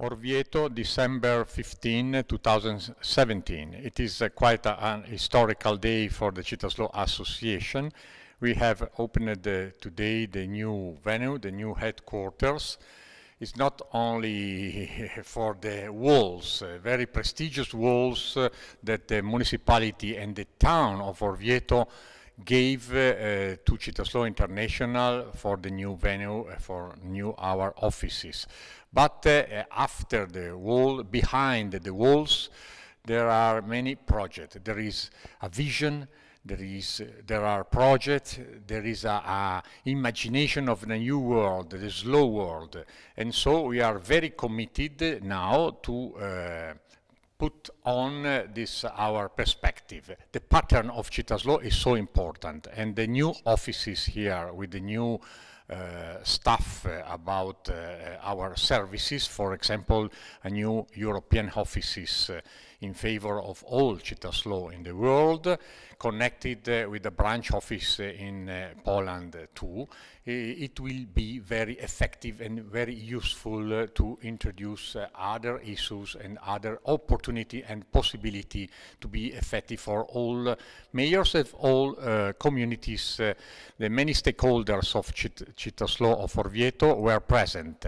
Orvieto, December 15, 2017. It is uh, quite a, an historical day for the Citas Law Association. We have opened uh, today the new venue, the new headquarters. It's not only for the walls, uh, very prestigious walls uh, that the municipality and the town of Orvieto gave uh, to Citaslo International for the new venue, uh, for new our offices. But uh, after the wall, behind the walls, there are many projects. There is a vision, there is there are projects there is a, a, imagination of the new world the slow world and so we are very committed now to uh, put on this our perspective. The pattern of Chita's law is so important, and the new offices here with the new uh, stuff uh, about uh, our services, for example, a new European offices in favor of all Citas law in the world, connected with the branch office in Poland too. It will be very effective and very useful to introduce other issues and other opportunity and possibility to be effective for all mayors of all communities, the many stakeholders of Cit Cittaslaw of Orvieto were present.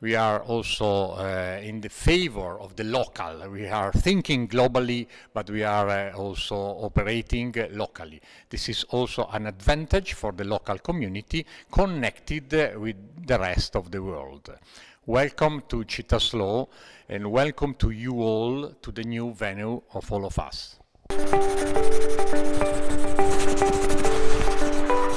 We are also uh, in the favor of the local. We are thinking globally, but we are uh, also operating locally. This is also an advantage for the local community connected with the rest of the world. Welcome to law and welcome to you all to the new venue of all of us.